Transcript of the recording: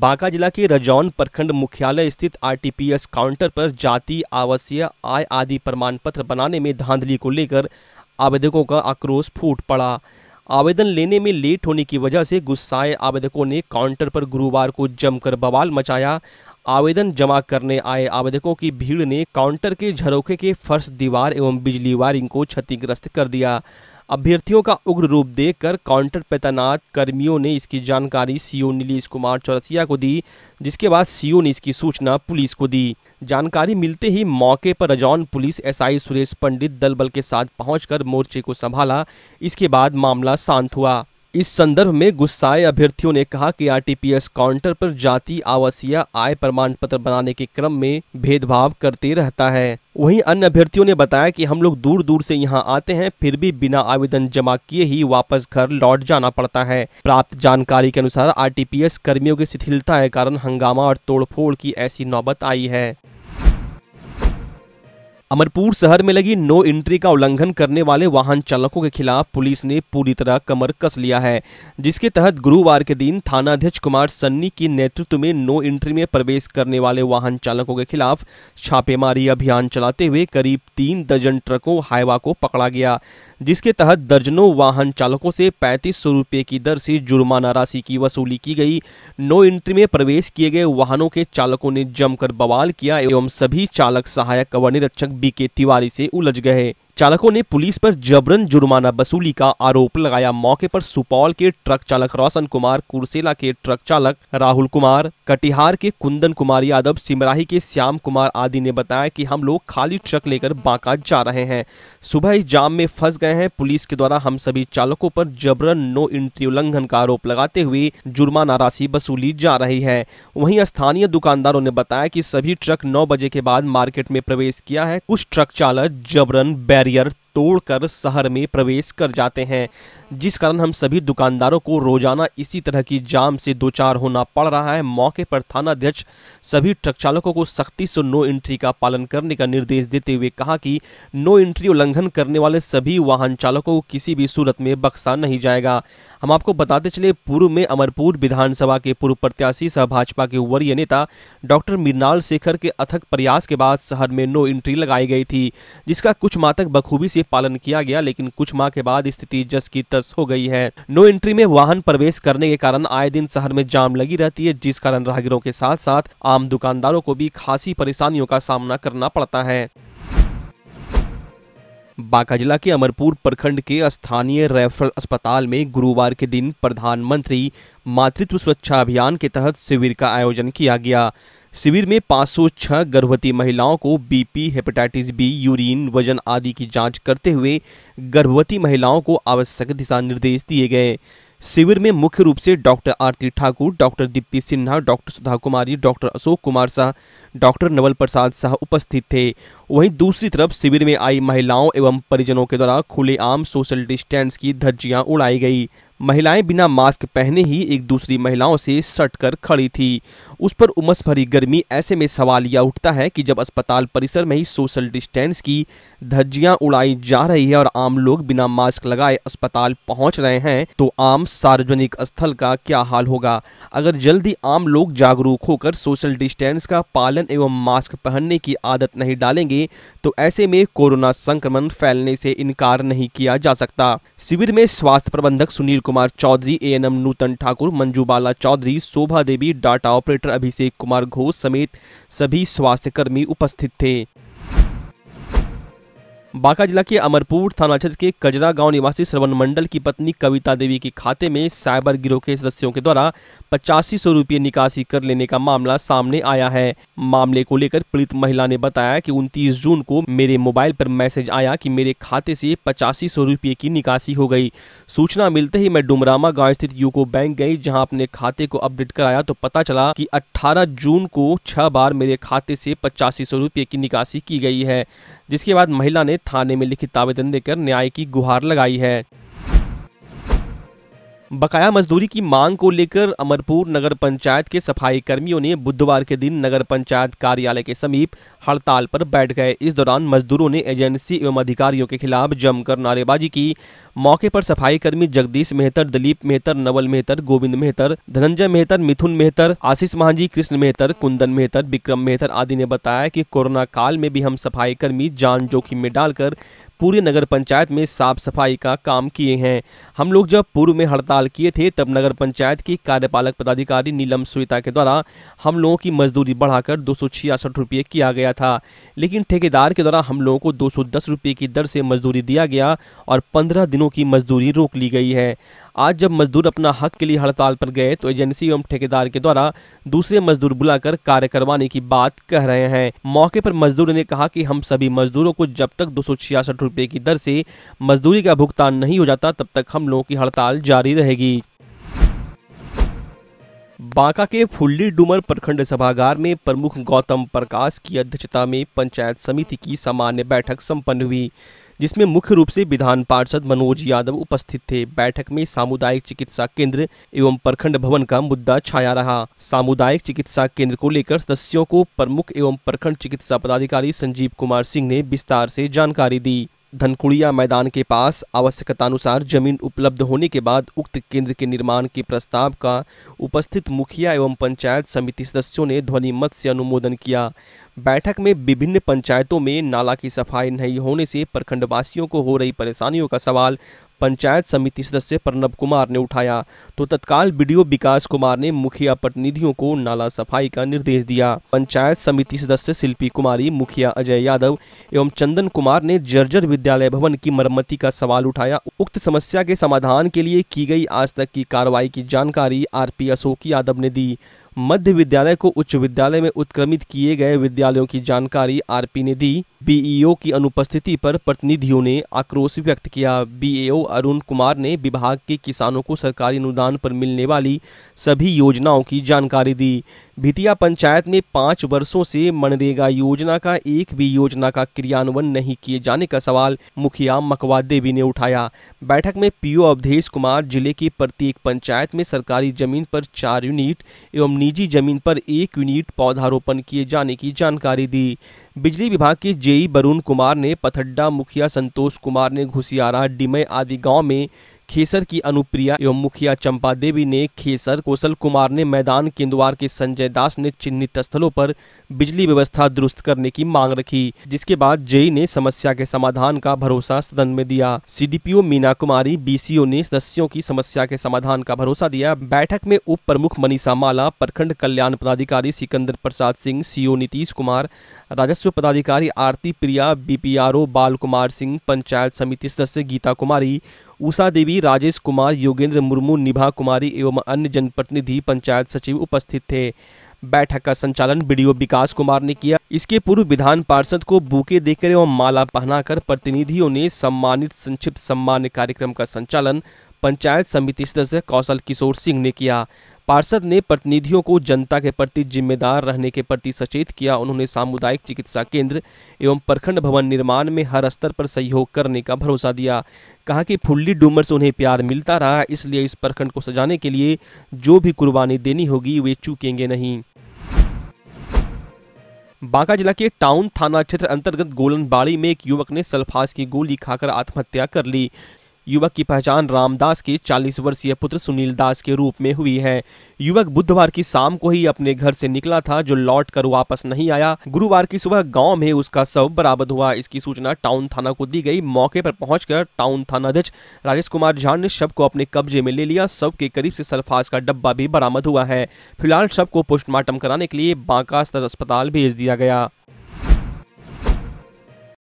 बांका जिला के रजौन प्रखंड मुख्यालय स्थित आरटीपीएस काउंटर पर जाति आवासीय आय आदि प्रमाण पत्र बनाने में धांधली को लेकर आवेदकों का आक्रोश फूट पड़ा आवेदन लेने में लेट होने की वजह से गुस्साए आवेदकों ने काउंटर पर गुरुवार को जमकर बवाल मचाया आवेदन जमा करने आए आवेदकों की भीड़ ने काउंटर के झरोखे के फर्श दीवार एवं बिजली वायरिंग को क्षतिग्रस्त कर दिया अभ्यर्थियों का उग्र रूप देखकर काउंटर पर तैनात कर्मियों ने इसकी जानकारी सीओ नीलेश कुमार चौरसिया को दी जिसके बाद सीओ ने इसकी सूचना पुलिस को दी जानकारी मिलते ही मौके पर रजौन पुलिस एसआई सुरेश पंडित दल बल के साथ पहुंचकर मोर्चे को संभाला इसके बाद मामला शांत हुआ इस संदर्भ में गुस्साए अभ्यर्थियों ने कहा कि आरटीपीएस काउंटर पर जाति आवासीय आय प्रमाण पत्र बनाने के क्रम में भेदभाव करते रहता है वहीं अन्य अभ्यर्थियों ने बताया कि हम लोग दूर दूर से यहां आते हैं फिर भी बिना आवेदन जमा किए ही वापस घर लौट जाना पड़ता है प्राप्त जानकारी के अनुसार आर कर्मियों की शिथिलता के कारण हंगामा और तोड़फोड़ की ऐसी नौबत आई है अमरपुर शहर में लगी नो एंट्री का उल्लंघन करने वाले वाहन चालकों के खिलाफ पुलिस ने पूरी तरह कमर कस लिया है जिसके तहत गुरुवार के दिन थानाध्यक्ष कुमार सन्नी के नेतृत्व में नो एंट्री में प्रवेश करने वाले वाहन चालकों के खिलाफ छापेमारी अभियान चलाते हुए करीब तीन दर्जन ट्रकों हाईवा को पकड़ा गया जिसके तहत दर्जनों वाहन चालकों से पैंतीस सौ की दर से जुर्माना राशि की वसूली की गई नो एंट्री में प्रवेश किए गए वाहनों के चालकों ने जमकर बवाल किया एवं सभी चालक सहायक व निरीक्षक बीके तिवारी से उलझ गए चालकों ने पुलिस पर जबरन जुर्माना वसूली का आरोप लगाया मौके पर सुपौल के ट्रक चालक रोशन कुमार कुरसेला के ट्रक चालक राहुल कुमार कटिहार के कुंदन कुमार यादव सिमराही के श्याम कुमार आदि ने बताया कि हम लोग खाली ट्रक लेकर बांका जा रहे हैं सुबह इस जाम में फंस गए हैं पुलिस के द्वारा हम सभी चालकों पर जबरन नो एंट्री उल्लंघन का आरोप लगाते हुए जुर्माना राशि वसूली जा रही है वही स्थानीय दुकानदारों ने बताया की सभी ट्रक नौ बजे के बाद मार्केट में प्रवेश किया है कुछ ट्रक चालक जबरन बैर barrier तोड़कर शहर में प्रवेश कर जाते हैं जिस कारण हम सभी दुकानदारों को रोजाना इसी तरह की जाम से दो चार होना पड़ रहा है मौके पर थाना अध्यक्ष सभी ट्रक चालकों को सख्ती से नो एंट्री का पालन करने का निर्देश देते हुए कहा कि नो एंट्री उल्लंघन करने वाले सभी वाहन चालकों को किसी भी सूरत में बख्शा नहीं जाएगा हम आपको बताते चले पूर्व में अमरपुर विधानसभा के पूर्व प्रत्याशी सह भाजपा के वरीय नेता डॉक्टर मृणाल शेखर के अथक प्रयास के बाद शहर में नो एंट्री लगाई गई थी जिसका कुछ मातक बखूबी से के पालन किया गया लेकिन कुछ माह के बाद स्थिति जस की तस हो गई है नो एंट्री में वाहन प्रवेश करने के कारण आए दिन शहर में जाम लगी रहती है जिस कारण राहगीरों के साथ साथ आम दुकानदारों को भी खासी परेशानियों का सामना करना पड़ता है बांका जिला के अमरपुर प्रखंड के स्थानीय रेफरल अस्पताल में गुरुवार के दिन प्रधानमंत्री मातृत्व सुरक्षा अभियान के तहत शिविर का आयोजन किया गया शिविर में 506 गर्भवती महिलाओं को बीपी हेपेटाइटिस बी यूरिन वजन आदि की जांच करते हुए गर्भवती महिलाओं को आवश्यक दिशा निर्देश दिए गए शिविर में मुख्य रूप से doctor Aarti Thakur doctor Deepti Sinha doctor Sudha Kumari doctor Ashok Kumar Shah doctor Naval Prasad Shah उपस्थित थे वहीं दूसरी तरफ शिविर में आई महिलाओं एवं परिजनों के द्वारा खुलेआम सोशल डिस्टेंस की धज्जियां उड़ाई गई महिलाएं बिना मास्क पहने ही एक दूसरी महिलाओं से सटकर खड़ी थी उस पर उमस भरी गर्मी ऐसे में सवाल यह उठता है कि जब अस्पताल परिसर में ही सोशल डिस्टेंस की धज्जियां उड़ाई जा रही है और आम लोग बिना मास्क लगाए अस्पताल पहुंच रहे हैं तो आम सार्वजनिक स्थल का क्या हाल होगा अगर जल्दी आम लोग जागरूक होकर सोशल डिस्टेंस का पालन एवं मास्क पहनने की आदत नहीं डालेंगे तो ऐसे में कोरोना संक्रमण फैलने से इनकार नहीं किया जा सकता शिविर में स्वास्थ्य प्रबंधक सुनील कुमार चौधरी ए नूतन ठाकुर मंजू बाला चौधरी शोभा देवी डाटा ऑपरेटर अभिषेक कुमार घोष समेत सभी स्वास्थ्यकर्मी उपस्थित थे बांका जिला के अमरपुर थाना क्षेत्र के कजरा गांव निवासी श्रवण मंडल की पत्नी कविता देवी के खाते में साइबर गिरोह के सदस्यों के द्वारा पचासी सौ रूपये निकासी कर लेने का मामला सामने आया है मामले को लेकर पीड़ित महिला ने बताया कि 29 जून को मेरे मोबाइल पर मैसेज आया कि मेरे खाते से पचासी सौ रूपये की निकासी हो गई सूचना मिलते ही मैं डुमरामा गाँव स्थित यूको बैंक गयी जहाँ अपने खाते को अपडेट कराया तो पता चला की अठारह जून को छह बार मेरे खाते से पचासी सौ की निकासी की गई है जिसके बाद महिला ने थाने में लिखित आवेदन देकर न्याय की गुहार लगाई है बकाया मजदूरी की मांग को लेकर अमरपुर नगर पंचायत के सफाई कर्मियों ने बुधवार के दिन नगर पंचायत कार्यालय के समीप हड़ताल पर बैठ गए इस दौरान मजदूरों ने एजेंसी एवं अधिकारियों के खिलाफ जमकर नारेबाजी की मौके पर सफाई कर्मी जगदीश मेहतर दिलीप मेहतर नवल मेहतर गोविंद मेहतर धनंजय मेहतर मिथुन मेहतर आशीष महाजी कृष्ण मेहतर कुंदन मेहतर विक्रम मेहतर आदि ने बताया की कोरोना काल में भी हम सफाई कर्मी जान जोखिम में डालकर पूरे नगर पंचायत में साफ सफाई का काम किए हैं हम लोग जब पूर्व में हड़ताल किए थे तब नगर पंचायत की कार्यपालक पदाधिकारी नीलम सुविता के द्वारा हम लोगों की मजदूरी बढ़ाकर दो सौ रुपये किया गया था लेकिन ठेकेदार के द्वारा हम लोगों को दो सौ रुपये की दर से मजदूरी दिया गया और पंद्रह दिनों की मजदूरी रोक ली गई है आज जब मजदूर अपना हक के लिए हड़ताल पर गए तो एजेंसी एवं ठेकेदार के द्वारा दूसरे मजदूर बुलाकर कार्य करवाने की बात कह रहे हैं मौके पर मजदूर ने कहा कि हम सभी मजदूरों को जब तक दो सौ की दर से मजदूरी का भुगतान नहीं हो जाता तब तक हम लोगों की हड़ताल जारी रहेगी बांका के फुल्ली डूमर प्रखंड सभागार में प्रमुख गौतम प्रकाश की अध्यक्षता में पंचायत समिति की सामान्य बैठक संपन्न हुई जिसमें मुख्य रूप से विधान पार्षद मनोज यादव उपस्थित थे बैठक में सामुदायिक चिकित्सा केंद्र एवं प्रखंड भवन का मुद्दा छाया रहा सामुदायिक चिकित्सा केंद्र को लेकर सदस्यों को प्रमुख एवं प्रखंड चिकित्सा पदाधिकारी संजीव कुमार सिंह ने विस्तार से जानकारी दी धनकुड़िया मैदान के पास आवश्यकतानुसार जमीन उपलब्ध होने के बाद उक्त केंद्र के निर्माण के प्रस्ताव का उपस्थित मुखिया एवं पंचायत समिति सदस्यों ने ध्वनिमत से अनुमोदन किया बैठक में विभिन्न पंचायतों में नाला की सफाई नहीं होने से प्रखंडवासियों को हो रही परेशानियों का सवाल पंचायत समिति सदस्य प्रणब कुमार ने उठाया तो तत्काल बीडीओ विकास कुमार ने मुखिया प्रतिनिधियों को नाला सफाई का निर्देश दिया पंचायत समिति सदस्य शिल्पी कुमारी मुखिया अजय यादव एवं चंदन कुमार ने जर्जर विद्यालय भवन की मरम्मति का सवाल उठाया उक्त समस्या के समाधान के लिए की गई आज तक की कार्रवाई की जानकारी आरपी अशोक यादव ने दी मध्य विद्यालय को उच्च विद्यालय में उत्क्रमित किए गए विद्यालयों की जानकारी आरपी ने दी बीईओ की अनुपस्थिति पर प्रतिनिधियों ने आक्रोश व्यक्त किया बीएओ अरुण कुमार ने विभाग के किसानों को सरकारी अनुदान पर मिलने वाली सभी योजनाओं की जानकारी दी भितिया पंचायत में पांच वर्षों से मनरेगा योजना का एक भी योजना का क्रियान्वयन नहीं किए जाने का सवाल मुखिया मकवा देवी ने उठाया बैठक में पीओ अवधेश कुमार जिले की प्रत्येक पंचायत में सरकारी जमीन पर चार यूनिट एवं निजी जमीन पर एक यूनिट पौधारोपण किए जाने की जानकारी दी बिजली विभाग के जेई वरुण कुमार ने पथड्डा मुखिया संतोष कुमार ने घुसियारा डिमय आदि गाँव में खेसर की अनुप्रिया एवं मुखिया चंपा देवी ने खेसर कौशल कुमार ने मैदान केन्द्वार के संजय दास ने चिन्हित स्थलों पर बिजली व्यवस्था दुरुस्त करने की मांग रखी जिसके बाद जेई ने समस्या के समाधान का भरोसा सदन में दिया सीडीपीओ मीना कुमारी बीसीओ ने सदस्यों की समस्या के समाधान का भरोसा दिया बैठक में उप प्रमुख मनीषा माला प्रखंड कल्याण पदाधिकारी सिकंदर प्रसाद सिंह सीओ नीतीश कुमार राजस्व पदाधिकारी आरती प्रिया बीपीआरओ बाल कुमार सिंह पंचायत समिति सदस्य गीता कुमारी उषा देवी राजेश कुमार योगेंद्र मुर्मू निभा कुमारी एवं अन्य जनप्रतिनिधि पंचायत सचिव उपस्थित थे बैठक का संचालन बीडीओ विकास कुमार ने किया इसके पूर्व विधान पार्षद को बूके देकर एवं माला पहनाकर प्रतिनिधियों ने सम्मानित संक्षिप्त सम्मान कार्यक्रम का संचालन पंचायत समिति सदस्य कौशल किशोर सिंह ने किया पार्षद ने प्रतिनिधियों को जनता के प्रति जिम्मेदार रहने के प्रति सचेत किया उन्होंने सामुदायिक चिकित्सा केंद्र एवं प्रखंड भवन निर्माण में हर स्तर पर सहयोग करने का भरोसा दिया कहा कि फुल्ली डूमर से उन्हें प्यार मिलता रहा इसलिए इस प्रखंड को सजाने के लिए जो भी कुर्बानी देनी होगी वे चूकेंगे नहीं बांका जिला के टाउन थाना क्षेत्र अंतर्गत गोलनबाड़ी में एक युवक ने सल्फास की गोली खाकर आत्महत्या कर ली युवक की पहचान रामदास के 40 वर्षीय पुत्र सुनील दास के रूप में हुई है युवक बुधवार की शाम को ही अपने घर से निकला था जो लौट कर वापस नहीं आया गुरुवार की सुबह गांव में उसका शव बरामद हुआ इसकी सूचना टाउन थाना को दी गई मौके पर पहुंचकर टाउन थाना अध्यक्ष राजेश कुमार झा ने शव को अपने कब्जे में ले लिया शव के करीब से सल्फाज का डब्बा भी बरामद हुआ है फिलहाल शव को पोस्टमार्टम कराने के लिए बांका सदर अस्पताल भेज दिया गया